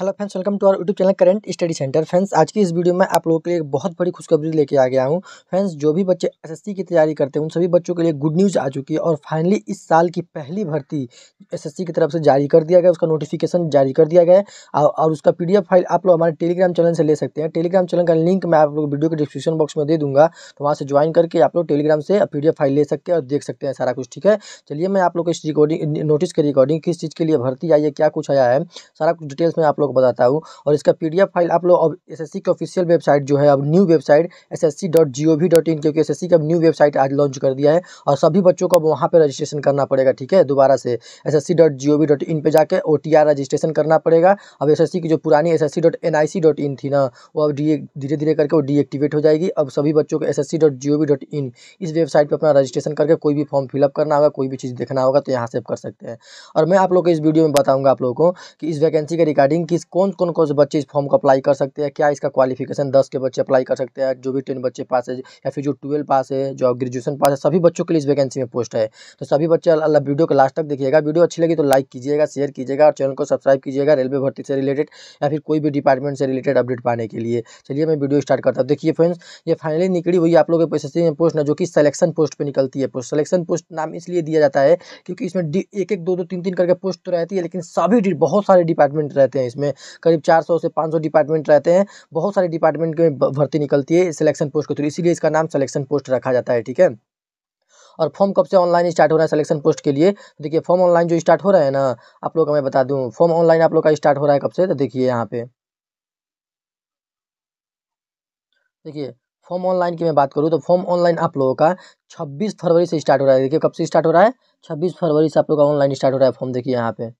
hello friends welcome to our YouTube channel current study centre friends आज की इस video में आप लोगों के लिए बहुत बड़ी खुशखबरी लेके आ गया हूँ फ्रेंड्स जो भी बच्चे एसएससी की तैयारी करते हैं उन सभी बच्चों के लिए गुड न्यूज़ आ चुकी है और फाइनली इस साल की पहली भर्ती एसएससी की तरफ से जारी कर दिया गया उसका नोटिफिकेशन जारी कर दिया गया है और उसका पी फाइल आप लोग हमारे टेलीग्राम चैनल से ले सकते हैं टेलीग्राम चैनल का लिंक मैं आप लोग वीडियो के डिस्क्रिप्शन बॉक्स में दे दूँगा तो वहाँ से ज्वाइन करके आप लोग टेलीग्राम से पी फाइल ले सकते हैं और देख सकते हैं सारा कुछ ठीक है चलिए मैं आप लोग इस रिकॉर्डिंग नोटिस के रिकॉर्डिंग किस चीज़ के लिए भर्ती आई है क्या कुछ आया है सारा कुछ डिटेल्स में आप लोग लोग बताता हूँ और इसका पी फाइल आप लोग एस की ऑफिशियल वेबसाइट जो है अब न्यू वेबसाइट एस एस क्योंकि एस का न्यू वेबसाइट आज लॉन्च कर दिया है और सभी बच्चों को वहाँ पर रजिस्ट्रेशन करना पड़ेगा ठीक है दोबारा से एस एस पे जाके ओ रजिस्ट्रेशन करना पड़ेगा अब एस की जो पुरानी एस थी ना वो अब डी धीरे धीरे करके वो डीएक्टिवेट हो जाएगी अब सभी बच्चों को एस इस वेबसाइट पर अपना रजिस्ट्रेशन करके कोई भी फॉर्म फिलअप करना होगा कोई भी चीज़ देखना होगा तो यहाँ से कर सकते हैं और मैं आप लोग को इस वीडियो में बताऊँगा आप लोगों को कि इस वैकेंसी के रिगार्डिंग कि फीस कौन कौन कौन से बच्चे इस फॉर्म को अप्लाई कर सकते हैं क्या इसका क्वालिफिकेशन दस के बच्चे अप्लाई कर सकते हैं जो भी टेन बच्चे पास है या फिर जो ट्वेल्व पास है जो ग्रेजुएशन पास है सभी बच्चों के लिए इस वैकेंसी में पोस्ट है तो सभी बच्चे अल्लाह वीडियो को लास्ट तक देखिएगा वीडियो अच्छी लगी तो लाइक कीजिएगा शेयर कीजिएगा और चैनल को सब्सक्राइब कीजिएगा रेलवे भर्ती से रिलेटेड या फिर कोई भी डिपार्टमेंट से रिलेटेड अपडेट पाने के लिए चलिए मैं वीडियो स्टार्ट करता हूँ देखिए फ्रेंड्स ये फाइनली निकली हुई आप लोगों के पोस्ट ना जो कि सिलेक्शन पोस्ट पर निकलती है पोस्ट सिलेक्शन पोस्ट नाम इसलिए दिया जाता है क्योंकि इसमें एक एक दो दो तीन तीन करके पोस्ट तो रहती है लेकिन सभी बहुत सारे डिपार्टमेंट रहते हैं इसमें में करीब 400 से 500 डिपार्टमेंट रहते हैं बहुत सारे डिपार्टमेंट में भर्ती निकलती है सिलेक्शन पोस्ट के थ्रू इसीलिए इसका नाम सिलेक्शन पोस्ट रखा जाता है ठीक है और फॉर्म कब से ऑनलाइन स्टार्ट हो रहा है सिलेक्शन पोस्ट के लिए तो देखिए फॉर्म ऑनलाइन जो स्टार्ट हो रहा है ना आप लोग का मैं बता दूँ फॉर्म ऑनलाइन आप लोग का स्टार्ट हो रहा है कब से तो देखिए यहाँ पे देखिए फॉर्म ऑनलाइन की मैं बात करूँ तो फॉर्म ऑनलाइन आप लोगों का 26 फरवरी से स्टार्ट हो रहा है देखिए कब से स्टार्ट हो रहा है 26 फरवरी से आप लोग का ऑनलाइन स्टार्ट हो रहा है फॉर्म देखिए यहाँ पे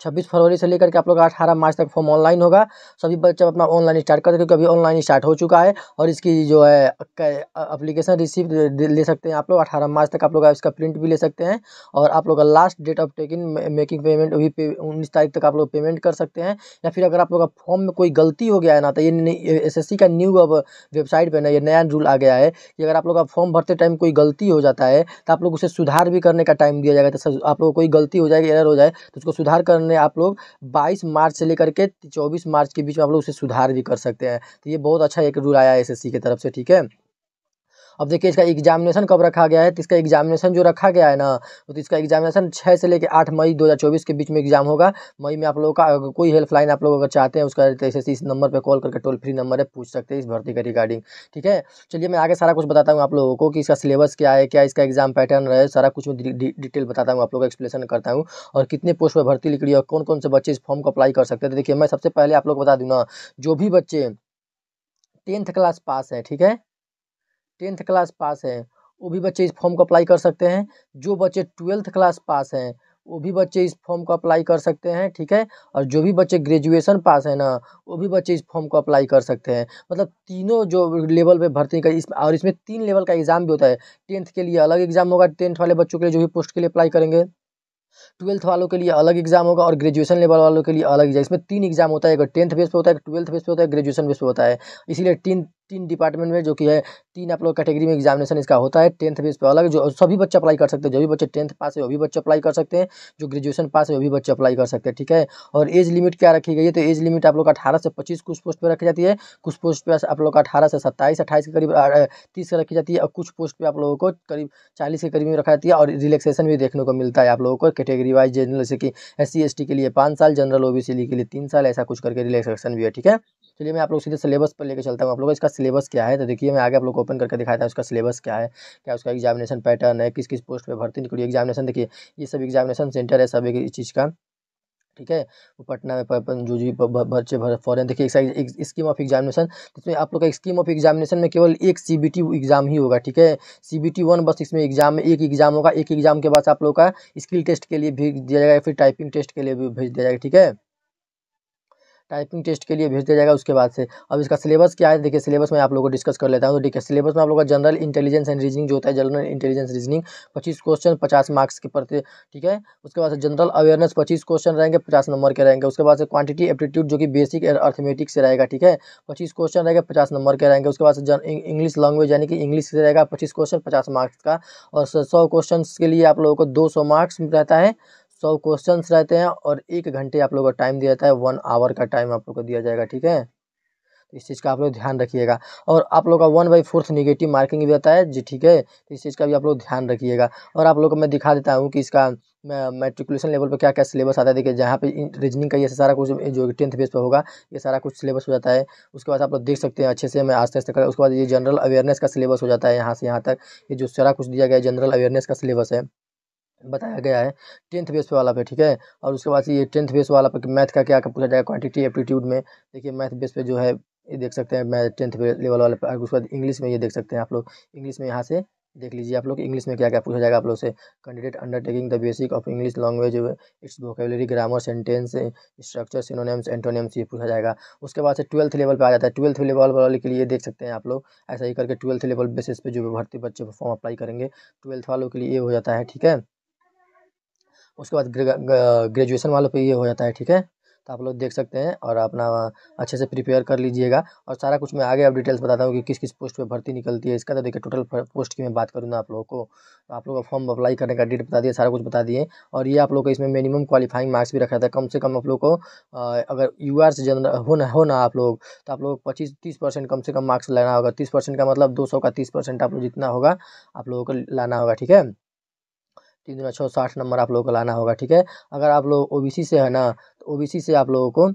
छब्बीस फरवरी से लेकर के आप लोग अठारह मार्च तक फॉर्म ऑनलाइन होगा सभी बच्चे अपना ऑनलाइन स्टार्ट करते क्योंकि अभी ऑनलाइन स्टार्ट हो चुका है और इसकी जो है अप्लीकेशन रिसीव ले सकते हैं आप लोग अठारह मार्च तक आप लोग इसका प्रिंट भी ले सकते हैं और आप लोग का last date of taking making payment अभी पे, उन्नीस तारीख तक आप लोग पेमेंट कर सकते हैं या फिर अगर आप लोग का फॉर्म में कोई गलती हो गया है ना तो ये एस का न्यू अब वेबसाइट पर ना ये नया रूल आ गया है कि अगर आप लोग का फॉर्म भरते टाइम कोई गलती हो जाता है तो आप लोग उसे सुधार भी करने का टाइम दिया जाएगा तो आप लोग कोई गलती हो जाएगी एयर हो जाए तो उसको सुधार करने ने आप लोग बाईस मार्च से लेकर के चौबीस मार्च के बीच में आप लोग उसे सुधार भी कर सकते हैं तो ये बहुत अच्छा एक रूल आया है एस की तरफ से ठीक है अब देखिए इसका एग्जामिनेशन कब रखा गया है तो इसका एग्जामिनेशन जो रखा गया है ना तो इसका एग्जामिनेशन छः से लेकर आठ मई दो के बीच में एग्जाम होगा मई में आप लोगों का कोई हेल्पलाइन आप लोग अगर चाहते हैं उसका ऐसे इस नंबर पर कॉल करके टोल फ्री नंबर है पूछ सकते हैं इस भर्ती के रिगार्डिंग ठीक है चलिए मैं आगे सारा कुछ बताता हूँ आप लोगों को कि इसका सिलेबस क्या है क्या इसका एग्जाम पैटर्न रहे सारा कुछ मैं डिटेल बताता हूँ आप लोग एक्सप्लेन करता हूँ और कितने पोस्ट पर भर्ती निकली और कौन कौन से बच्चे इस फॉर्म को अप्लाई कर सकते हैं तो देखिए मैं सबसे पहले आप लोग बता दूँ ना जो भी बच्चे टेंथ क्लास पास है ठीक है टेंथ क्लास पास है वो भी बच्चे इस फॉर्म को अप्लाई कर सकते हैं जो बच्चे ट्वेल्थ क्लास पास हैं वो भी बच्चे इस फॉर्म को अप्लाई कर सकते हैं ठीक है और जो भी बच्चे ग्रेजुएशन पास है ना वो भी बच्चे इस फॉर्म को अप्लाई कर सकते हैं मतलब तीनों जो लेवल पे भर्ती कर इस और इसमें तीन लेवल का एग्ज़ाम भी होता है टेंथ के लिए अलग एग्ज़ाम होगा टेंथ वाले बच्चों के लिए जो भी पोस्ट के लिए अप्लाई करेंगे ट्वेल्थ वालों के लिए अलग एग्जाम होगा और ग्रेजुएशन लेवल वालों के लिए अलग एग्जाम इसमें तीन एग्जाम होता है एक टेंथ बेस पे होता है एक ट्वेल्थ बेस पे होता है ग्रेजुएशन बेस पे होता है इसीलिए तीन तीन डिपार्टमेंट में जो कि है तीन आप लोग कैटेगरी में एग्जामिनेशन इसका होता है टेंथ बेस पे अलग जो सभी बच्चे अप्लाई कर सकते हैं जो भी बच्चे टेंथ पास है वो भी बच्चे अप्लाई कर सकते हैं जो ग्रेजुएशन पास है वो भी बच्चे अप्लाई कर सकते हैं ठीक है और एज लिमिट क्या रखी गई है तो एज लिमिट आप लोग अठारह से पच्चीस कुछ पोस्ट पर रखी जाती है कुछ पोस्ट पर आप लोग अठारह से सत्ताईस अट्ठाईस के करीब तीस से रखी जाती है और कुछ पोस्ट पर आप लोगों को करीब चालीस के करीब रखा जाती है और रिलेक्सेशन भी देखने को मिलता है आप लोगों को कैटेगरी वाइज जनरल जैसे कि एस सी के लिए पाँच साल जनरल ओ के लिए तीन साल ऐसा कुछ करके रिलेक्सेशन भी है ठीक है तो चलिए मैं आप लोग सीधे सिलेबस पर लेकर चलता हूँ आप लोग इसका सिलेबस क्या है तो देखिए मैं आगे आप लोग को ओपन करके दिखाता हूँ उसका सिलेबस क्या है क्या उसका एग्जामिनेशन पैटर्न है किस किस पोस्ट पर भर्ती निकली एग्जामिनेशन देखिए ये सब एग्जामिनेशन सेंटर है सब एक चीज़ का ठीक है वो पटना में जो जी बच्चे भर फॉरन देखिए स्कीम ऑफ एग्जामिनेशन इसमें आप लोग का स्कीम ऑफ एग्जामिनेशन में केवल एक सी बी टी एग्जाम ही होगा ठीक है सी बी टी वन बस इसमें एग्जाम में एक एग्जाम होगा एक एग्जाम के बाद आप लोग का स्किल टेस्ट के लिए भेज दिया जाएगा फिर टाइपिंग टेस्ट के लिए भी भेज दिया जाएगा ठीक है टाइपिंग टेस्ट के लिए भेज दिया जाएगा उसके बाद से अब इसका सिलेबस क्या है देखिए सिलेबस में आप लोगों को डिस्कस कर लेता हूँ तो देखिए सिलेबस में आप लोगों का जनरल इंटेलिजेंस एंड रीजनिंग जो होता है जनरल इंटेलिजेंस रीजनिंग पच्चीस क्वेश्चन पचास मार्क्स के प्रति ठीक है उसके बाद से जनरल अवेयरनेस पच्चीस क्वेश्चन रहेंगे पचास नंबर के रहेंगे उसके बाद से क्वांटिटी एप्टीट्यूड जो कि बेसिक एंड अर्थमेटिक से रहेगा ठीक है पच्चीस क्वेश्चन रहेगा पचास नंबर के रहेंगे उसके बाद से इंग्लिश लैंग्वेज यानी कि इंग्लिश से रहेगा पच्चीस क्वेश्चन पचास मार्क्स का और सौ क्वेश्चन के लिए आप लोगों को दो मार्क्स रहता है सौ क्वेश्चन रहते हैं और एक घंटे आप लोगों का टाइम दिया जाता है वन आवर का टाइम आप लोग को दिया जाएगा ठीक है तो इस चीज़ का आप लोग ध्यान रखिएगा और आप लोग का one by fourth negative marking भी आता है जी ठीक है तो इस चीज़ का भी आप लोग ध्यान रखिएगा और आप लोग को मैं दिखा देता हूँ कि इसका मेट्रिकुलेशन लेवल पर क्या क्या सिलेबस आता है देखिए जहाँ पे रीजनिंग का ये सारा कुछ जो टेंथ बेस पर होगा ये सारा कुछ सिलेबस हो जाता है उसके बाद आप लोग देख सकते हैं अच्छे से मैं आस्ते आस्ते कर उसके बाद ये जनरल अवेयरनेस का सिलेबस हो जाता है यहाँ से यहाँ तक ये जो सारा कुछ दिया गया जनरल अवेयरनेस का सिलेबस है बताया गया है टेंथ बेस वाला पे ठीक है और उसके बाद ये टेंथ बेस वाला पे मैथ का क्या पूछा जाएगा क्वांटिटी एप्टीट्यूड में देखिए मैथ बेस पे जो है ये देख सकते हैं मैथ टेंथ लेवल वाले पे उसके बाद इंग्लिश में ये देख सकते हैं आप लोग इंग्लिश में यहाँ से देख लीजिए आप लोग इंग्लिश में क्या क्या पूछा जाएगा आप लोग से candidate undertaking the basic of English language its vocabulary grammar sentence structure synonyms antonyms ये पूछा जाएगा उसके बाद से ट्वेल्थ लेवल पे आ जाता है ट्वेल्थ लेवल वाले के लिए देख सकते हैं आप लोग ऐसा ही करके ट्वेल्थ लेवल बेसिस पे जो भर्ती बच्चे फॉर्म अप्लाई करेंगे ट्वेल्थ वालों के लिए ये हो जाता है ठीक है उसके बाद ग्रेजुएसन वालों पर ये हो जाता है ठीक है तो आप लोग देख सकते हैं और अपना अच्छे से प्रिपेयर कर लीजिएगा और सारा कुछ मैं आगे अब डिटेल्स बताता हूँ कि किस किस पोस्ट पे भर्ती निकलती है इसका तो देखिए टोटल पोस्ट की मैं बात करूँ ना आप लोगों को तो आप लोगों का फॉर्म अप्लाई करने का डेट बता दिया सारा कुछ बता दिए और ये आप लोग का इसमें मिनिमम क्वालिफाइंग मार्क्स भी रखा था कम से कम आप लोग को अगर यू आर से हो ना हो ना आप लोग तो आप लोग पच्चीस तीस परसेंट कम से कम मार्क्स लाना होगा तीस परसेंट का मतलब दो सौ का तीस परसेंट आप लोग जितना होगा आप लोगों को लाना होगा ठीक है तीन दुना छः साठ नंबर आप लोगों को लाना होगा ठीक है अगर आप लोग ओ बी सी से है ना तो ओ बी सी से आप लोगों को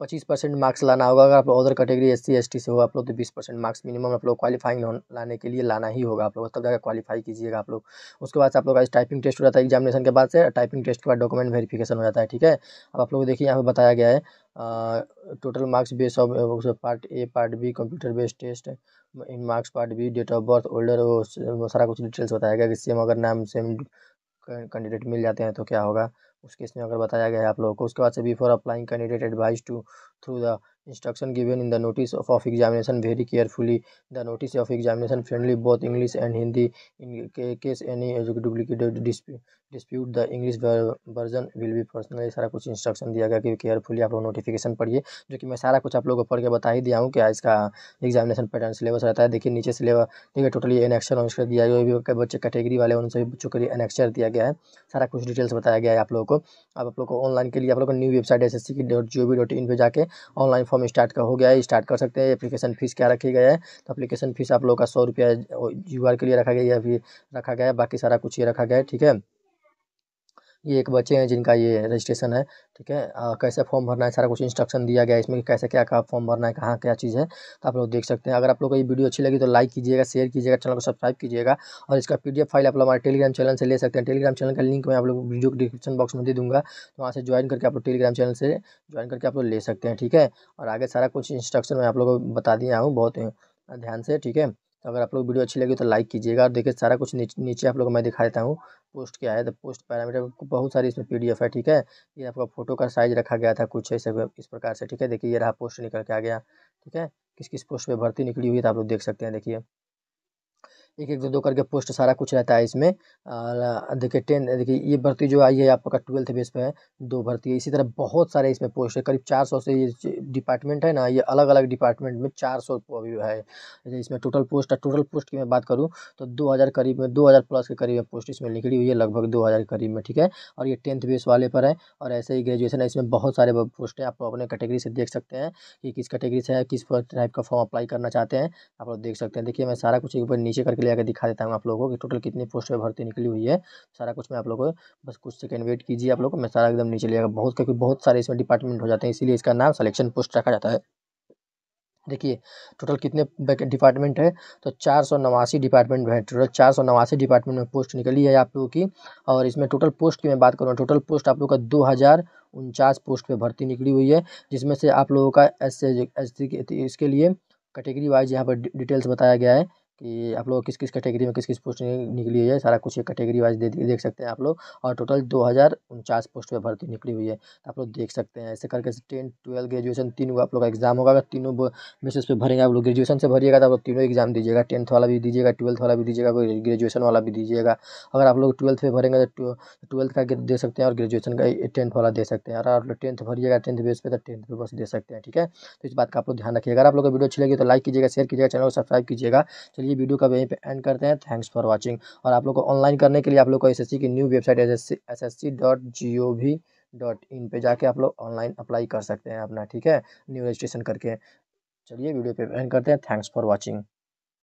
पच्चीस परसेंट मार्क्स लाना होगा अगर आप अदर कैटेगरी एस सी से हो आप लोग तो बीस परसेंट मार्क्स मिनिमम आप लोग क्वालिफाइंग लाने के लिए लाना ही होगा आप लोग तब जाकर क्वालिफाई कीजिएगा आप लोग उसके बाद आप लोग का टाइपिंग टेस्ट हो जाता है एग्जामिनेशन के बाद से टाइपिंग टेस्ट के बाद डॉक्यूमेंट वेरीफिकेशन हो जाता है ठीक है अब आप लोग देखिए यहाँ पर बताया गया है total marks base of part A part B computer based test in marks part B date of birth older वो सारा कुछ डिटेल्स बताया गया कि सेम अगर नाम सेम कैंडिडेट मिल जाते हैं तो क्या होगा उस केस में अगर बताया गया है आप लोगों को उसके बाद से before applying candidate advise to through the instruction given in the notice of of examination very carefully the notice of examination friendly both english and hindi in case any duplicated dispute dispute the English version will भी personally सारा कुछ instruction दिया गया कि carefully आप लोग notification पढ़िए जो कि मैं सारा कुछ आप लोग को पढ़ के बता ही दिया हूँ कि इसका एग्जामिनेशन पैटर्न सिलेबस रहता है देखिए नीचे सिलेबस देखिए टोटली एनेक्चर अनुसार दिया गया भी बच्चे कैटेगरी वाले उनसे भी बच्चों के लिए एनेक्चर दिया गया है सारा कुछ डिटेल्स बताया गया है आप लोगों को आप लोग को ऑनलाइन के लिए आप लोग को new website S S C की dot G O V dot in पर जाकर ऑनलाइन फॉर्म फॉर्म स्टार्ट का हो गया है स्टार्ट कर सकते हैं एप्लीकेशन फीस क्या रखी गया है तो एप्लीकेशन फीस आप लोग का सौ रुपया यू के लिए रखा गया है अभी रखा गया है बाकी सारा कुछ ये रखा गया है ठीक है ये एक बच्चे हैं जिनका ये रजिस्ट्रेशन है ठीक है आ, कैसे फॉर्म भरना है सारा कुछ इंस्ट्रक्शन दिया गया है इसमें कैसे क्या क्या फॉर्म भरना है कहाँ क्या चीज़ है तो आप लोग देख सकते हैं अगर आप लोग को ये वीडियो अच्छी लगी तो लाइक कीजिएगा शेयर कीजिएगा चैनल को सब्सक्राइब कीजिएगा और इसका पी फाइल आप लोग हमारे टेलीग्राम चैनल से ले सकते हैं टेलीग्राम चैनल का लिंक मैं आप लोग वीडियो डिस्क्रिप्शन बॉक्स में दे दूँगा तो वहाँ से ज्वाइन करके आप लोग टेलीग्राम चैनल से ज्वाइन करके आप लोग ले सकते हैं ठीक है और आगे सारा कुछ इंस्ट्रक्शन मैं आप लोग को बता दिया हूँ बहुत ध्यान से ठीक है तो अगर आप लोग वीडियो अच्छी लगी तो लाइक कीजिएगा और देखिए सारा कुछ नीचे नीचे आप लोग मैं दिखा देता हूँ पोस्ट क्या है तो पोस्ट पैरामीटर बहुत सारी इसमें पीडीएफ है ठीक है ये आपका फोटो का साइज रखा गया था कुछ ऐसे इस प्रकार से ठीक है देखिए ये रहा पोस्ट निकल के आ गया ठीक है किस किस पोस्ट पर भर्ती निकली हुई है तो आप लोग देख सकते हैं देखिए एक एक दो दो करके पोस्ट सारा कुछ रहता है इसमें देखिए टेन देखिए ये भर्ती जो आई है आपका ट्वेल्थ बेस पे है दो भर्ती है इसी तरह बहुत सारे इसमें पोस्ट है करीब चार सौ से ये डिपार्टमेंट है ना ये अलग अलग डिपार्टमेंट में चार सौ अभी है इसमें टोटल पोस्ट है टोटल पोस्ट की मैं बात करूँ तो दो हज़ार करीब में दो हज़ार प्लस के करीब पोस्ट इसमें निकली हुई है लगभग दो हज़ार के करीब में ठीक है और ये टेंथ बेस वाले पर है और ऐसे ही ग्रेजुएशन है इसमें बहुत सारे पोस्ट हैं आप अपने कैटेगरी से देख सकते हैं कि किस कैटेगरी से है किस टाइप का फॉर्म अप्लाई करना चाहते हैं आप लोग देख सकते हैं देखिए मैं सारा कुछ एक बार नीचे करके जाकर दिखा देता हूँ आप लोगों को कि टोटल कितनी पोस्ट में भर्ती निकली हुई है सारा कुछ मैं आप लोगों को बस कुछ सेकंड वेट कीजिए आप लोग मैं सारा एकदम नीचे लिया बहुत क्योंकि बहुत सारे इसमें डिपार्टमेंट हो जाते हैं इसीलिए इसका नाम सलेक्शन पोस्ट रखा जाता है देखिए टोटल कितने डिपार्टमेंट है तो चार सौ नवासी डिपार्टमेंट है टोटल चार सौ नवासी डिपार्टमेंट में पोस्ट निकली है आप लोगों की और इसमें टोटल पोस्ट की मैं बात करूँ टोटल पोस्ट आप लोग का दो हज़ार उनचास पोस्ट पे भर्ती निकली हुई है जिसमें से आप लोगों का एस एस इसके लिए कैटेगरी वाइज यहाँ पर डिटेल्स बताया गया है कि आप लोग किस किस कैटेगरी में किस किस पोस्ट निकली हुई है सारा कुछ ये कैटेगरी वाइज दे देख सकते हैं आप लोग और टोटल दो हज़ार उनचास पोस्ट पर भर्ती निकली हुई है तो आप लोग देख सकते हैं ऐसे करके टेन ट्वेल्व ग्रेजुएशन तीन आप लोग का एग्जाम होगा अगर तीनों बेसिस पे भरेंगे आप लोग ग्रेजुएशन से भरिएगा तो आप लोग तीनों एग्जाम दीजिएगा टेंथ वाला भी दीजिएगा ट्वेल्थ वाला भी दीजिएगा ग्रेजुएशन वाला भी दीजिएगा अगर आप लोग ट्वेल्थ पर भरेंगे तो ट्वेल्थ का दे सकते हैं और ग्रेजुएशन का टेंथ वाला दे सकते हैं और आप लोग टेंथ भरिएगा टेंथ बेस पर तो टेंथ पे बस दे सकते हैं ठीक है तो इस बात का आप लोग ध्यान रखिएगा अगर आप लोग को वीडियो अच्छी लगी तो लाइक कीजिएगा शेयर कीजिएगा चैनल को सब्सक्राइब कीजिएगा चलिए चलिए वीडियो का यहीं पे एंड करते हैं थैंक्स फॉर वॉचिंग और आप लोग को ऑनलाइन करने के लिए आप लोग को एस की new website S S dot in पर जाके आप लोग ऑनलाइन अप्लाई कर सकते हैं अपना ठीक है न्यू रजिस्ट्रेशन करके चलिए वीडियो पे एंड करते हैं थैंक्स फॉर वॉचिंग